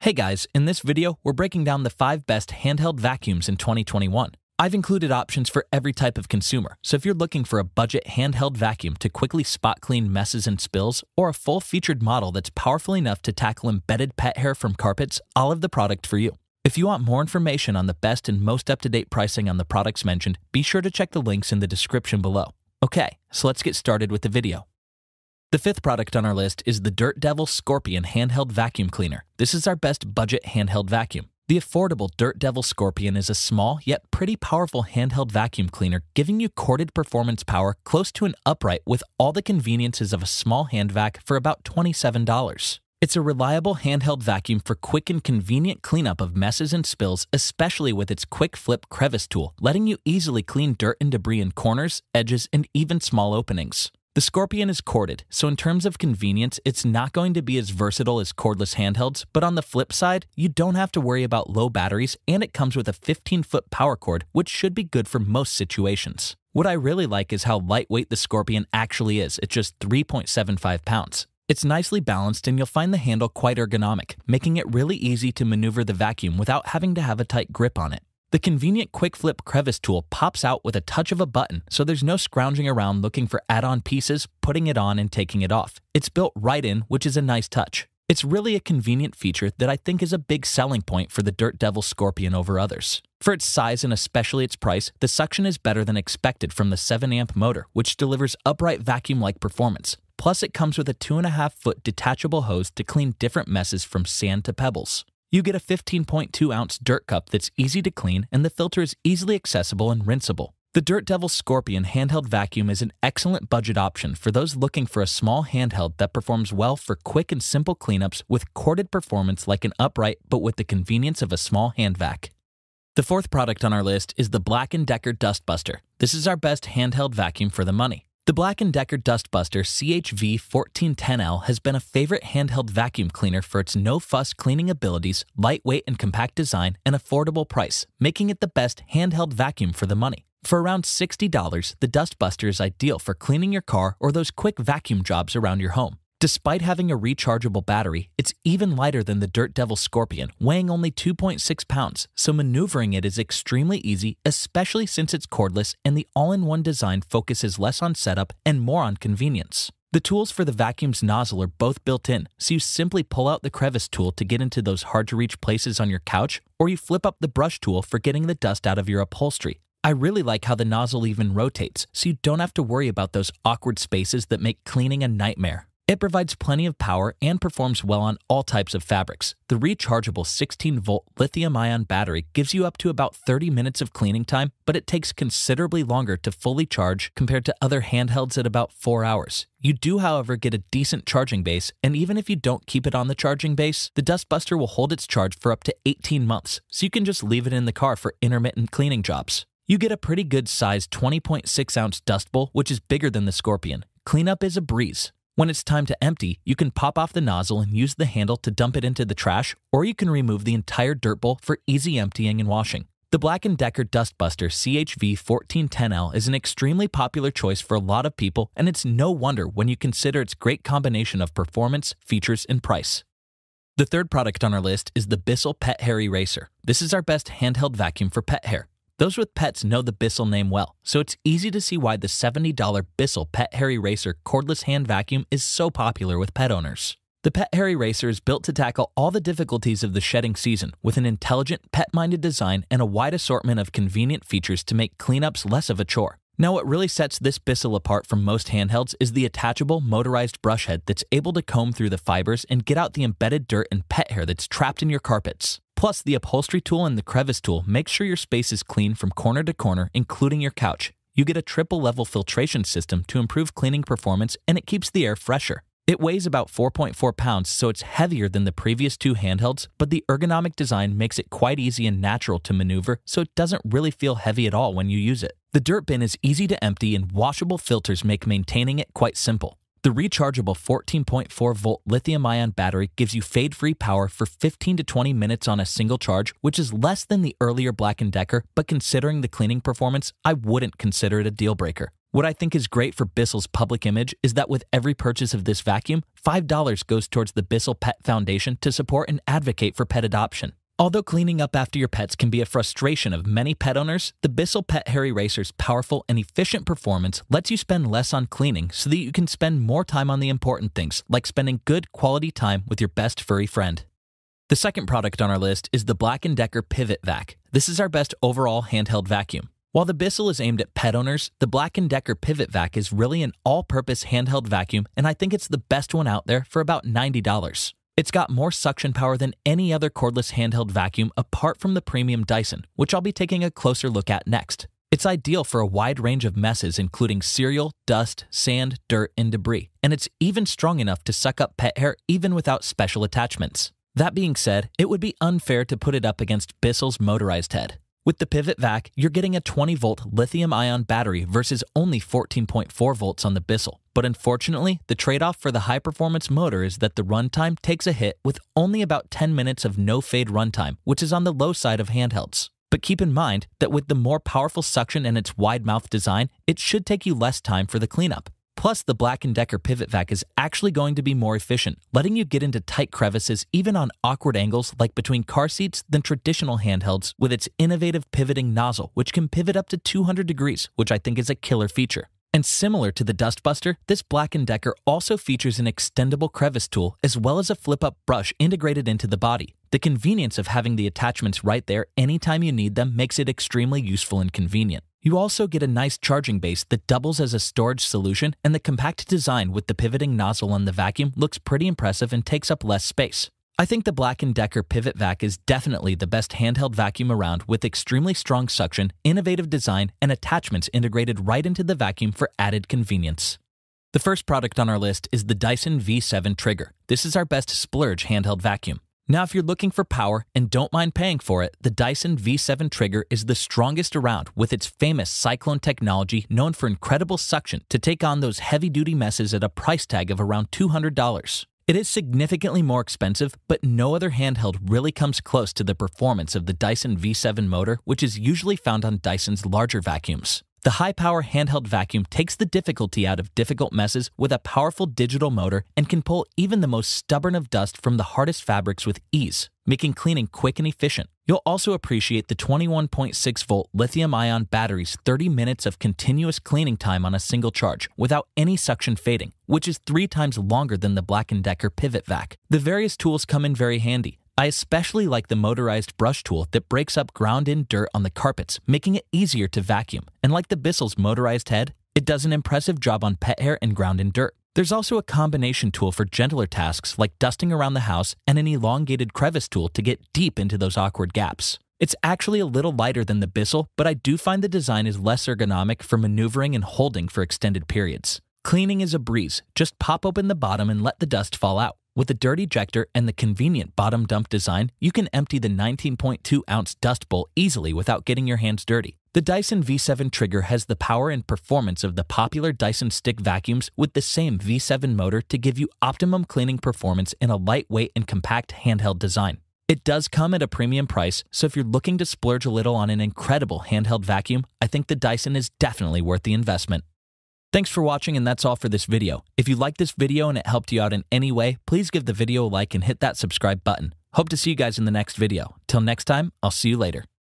Hey guys, in this video, we're breaking down the 5 best handheld vacuums in 2021. I've included options for every type of consumer, so if you're looking for a budget handheld vacuum to quickly spot clean messes and spills, or a full featured model that's powerful enough to tackle embedded pet hair from carpets, I'll have the product for you. If you want more information on the best and most up to date pricing on the products mentioned, be sure to check the links in the description below. Okay, so let's get started with the video. The fifth product on our list is the Dirt Devil Scorpion Handheld Vacuum Cleaner. This is our best budget handheld vacuum. The affordable Dirt Devil Scorpion is a small yet pretty powerful handheld vacuum cleaner giving you corded performance power close to an upright with all the conveniences of a small hand vac for about $27. It's a reliable handheld vacuum for quick and convenient cleanup of messes and spills, especially with its quick flip crevice tool, letting you easily clean dirt and debris in corners, edges, and even small openings. The Scorpion is corded, so in terms of convenience, it's not going to be as versatile as cordless handhelds, but on the flip side, you don't have to worry about low batteries and it comes with a 15 foot power cord, which should be good for most situations. What I really like is how lightweight the Scorpion actually is at just 3.75 pounds. It's nicely balanced and you'll find the handle quite ergonomic, making it really easy to maneuver the vacuum without having to have a tight grip on it. The convenient quick flip crevice tool pops out with a touch of a button, so there's no scrounging around looking for add-on pieces, putting it on and taking it off. It's built right in, which is a nice touch. It's really a convenient feature that I think is a big selling point for the Dirt Devil Scorpion over others. For its size and especially its price, the suction is better than expected from the 7-amp motor, which delivers upright vacuum-like performance. Plus, it comes with a 2.5-foot detachable hose to clean different messes from sand to pebbles. You get a 15.2 ounce dirt cup that's easy to clean and the filter is easily accessible and rinsable. The Dirt Devil Scorpion handheld vacuum is an excellent budget option for those looking for a small handheld that performs well for quick and simple cleanups with corded performance like an upright but with the convenience of a small hand vac. The fourth product on our list is the Black & Decker Dustbuster. This is our best handheld vacuum for the money. The Black & Decker Dustbuster CHV1410L has been a favorite handheld vacuum cleaner for its no-fuss cleaning abilities, lightweight and compact design, and affordable price, making it the best handheld vacuum for the money. For around $60, the Dustbuster is ideal for cleaning your car or those quick vacuum jobs around your home. Despite having a rechargeable battery, it's even lighter than the Dirt Devil Scorpion, weighing only 2.6 pounds, so maneuvering it is extremely easy, especially since it's cordless and the all-in-one design focuses less on setup and more on convenience. The tools for the vacuum's nozzle are both built in, so you simply pull out the crevice tool to get into those hard-to-reach places on your couch, or you flip up the brush tool for getting the dust out of your upholstery, I really like how the nozzle even rotates, so you don't have to worry about those awkward spaces that make cleaning a nightmare. It provides plenty of power and performs well on all types of fabrics. The rechargeable 16 volt lithium ion battery gives you up to about 30 minutes of cleaning time, but it takes considerably longer to fully charge compared to other handhelds at about 4 hours. You do, however, get a decent charging base, and even if you don't keep it on the charging base, the Dustbuster will hold its charge for up to 18 months, so you can just leave it in the car for intermittent cleaning jobs. You get a pretty good sized 20.6 ounce Dust Bowl, which is bigger than the Scorpion. Cleanup is a breeze. When it's time to empty, you can pop off the nozzle and use the handle to dump it into the trash, or you can remove the entire dirt bowl for easy emptying and washing. The Black & Decker Dustbuster CHV1410L is an extremely popular choice for a lot of people, and it's no wonder when you consider its great combination of performance, features, and price. The third product on our list is the Bissell Pet Hair Eraser. This is our best handheld vacuum for pet hair. Those with pets know the Bissell name well, so it's easy to see why the $70 Bissell Pet Hair Eraser cordless hand vacuum is so popular with pet owners. The Pet Hair Eraser is built to tackle all the difficulties of the shedding season with an intelligent, pet minded design and a wide assortment of convenient features to make cleanups less of a chore. Now, what really sets this Bissell apart from most handhelds is the attachable, motorized brush head that's able to comb through the fibers and get out the embedded dirt and pet hair that's trapped in your carpets. Plus, the upholstery tool and the crevice tool make sure your space is clean from corner to corner, including your couch. You get a triple level filtration system to improve cleaning performance and it keeps the air fresher. It weighs about 4.4 pounds, so it's heavier than the previous two handhelds, but the ergonomic design makes it quite easy and natural to maneuver, so it doesn't really feel heavy at all when you use it. The dirt bin is easy to empty, and washable filters make maintaining it quite simple. The rechargeable 14.4 volt lithium ion battery gives you fade free power for 15 to 20 minutes on a single charge, which is less than the earlier Black & Decker, but considering the cleaning performance, I wouldn't consider it a deal breaker. What I think is great for Bissell's public image is that with every purchase of this vacuum, $5 goes towards the Bissell Pet Foundation to support and advocate for pet adoption. Although cleaning up after your pets can be a frustration of many pet owners, the Bissell Pet Hair Eraser's powerful and efficient performance lets you spend less on cleaning so that you can spend more time on the important things, like spending good quality time with your best furry friend. The second product on our list is the Black & Decker Pivot Vac. This is our best overall handheld vacuum. While the Bissell is aimed at pet owners, the Black & Decker Pivot Vac is really an all-purpose handheld vacuum, and I think it's the best one out there for about $90. It's got more suction power than any other cordless handheld vacuum apart from the premium Dyson, which I'll be taking a closer look at next. It's ideal for a wide range of messes, including cereal, dust, sand, dirt, and debris, and it's even strong enough to suck up pet hair even without special attachments. That being said, it would be unfair to put it up against Bissell's motorized head. With the Pivot Vac, you're getting a 20 volt lithium ion battery versus only 14.4 volts on the Bissell. But unfortunately, the trade off for the high performance motor is that the runtime takes a hit with only about 10 minutes of no fade runtime, which is on the low side of handhelds. But keep in mind that with the more powerful suction and its wide mouth design, it should take you less time for the cleanup. Plus, the Black & Decker pivot vac is actually going to be more efficient, letting you get into tight crevices even on awkward angles like between car seats than traditional handhelds with its innovative pivoting nozzle, which can pivot up to 200 degrees, which I think is a killer feature. And similar to the Dustbuster, this Black & Decker also features an extendable crevice tool as well as a flip-up brush integrated into the body. The convenience of having the attachments right there anytime you need them makes it extremely useful and convenient. You also get a nice charging base that doubles as a storage solution, and the compact design with the pivoting nozzle on the vacuum looks pretty impressive and takes up less space. I think the Black & Decker Pivot Vac is definitely the best handheld vacuum around with extremely strong suction, innovative design, and attachments integrated right into the vacuum for added convenience. The first product on our list is the Dyson V7 Trigger. This is our best splurge handheld vacuum. Now, if you're looking for power and don't mind paying for it, the Dyson V7 trigger is the strongest around with its famous Cyclone technology known for incredible suction to take on those heavy duty messes at a price tag of around $200. It is significantly more expensive, but no other handheld really comes close to the performance of the Dyson V7 motor, which is usually found on Dyson's larger vacuums. The high power handheld vacuum takes the difficulty out of difficult messes with a powerful digital motor and can pull even the most stubborn of dust from the hardest fabrics with ease, making cleaning quick and efficient. You'll also appreciate the 21.6 volt lithium ion battery's 30 minutes of continuous cleaning time on a single charge without any suction fading, which is three times longer than the Black & Decker pivot vac. The various tools come in very handy, I especially like the motorized brush tool that breaks up ground in dirt on the carpets, making it easier to vacuum. And like the Bissell's motorized head, it does an impressive job on pet hair and ground in dirt. There's also a combination tool for gentler tasks like dusting around the house and an elongated crevice tool to get deep into those awkward gaps. It's actually a little lighter than the Bissell, but I do find the design is less ergonomic for maneuvering and holding for extended periods. Cleaning is a breeze. Just pop open the bottom and let the dust fall out. With a dirt ejector and the convenient bottom dump design, you can empty the 19.2 ounce dust bowl easily without getting your hands dirty. The Dyson V7 trigger has the power and performance of the popular Dyson stick vacuums with the same V7 motor to give you optimum cleaning performance in a lightweight and compact handheld design. It does come at a premium price, so if you're looking to splurge a little on an incredible handheld vacuum, I think the Dyson is definitely worth the investment. Thanks for watching and that's all for this video. If you liked this video and it helped you out in any way, please give the video a like and hit that subscribe button. Hope to see you guys in the next video. Till next time, I'll see you later.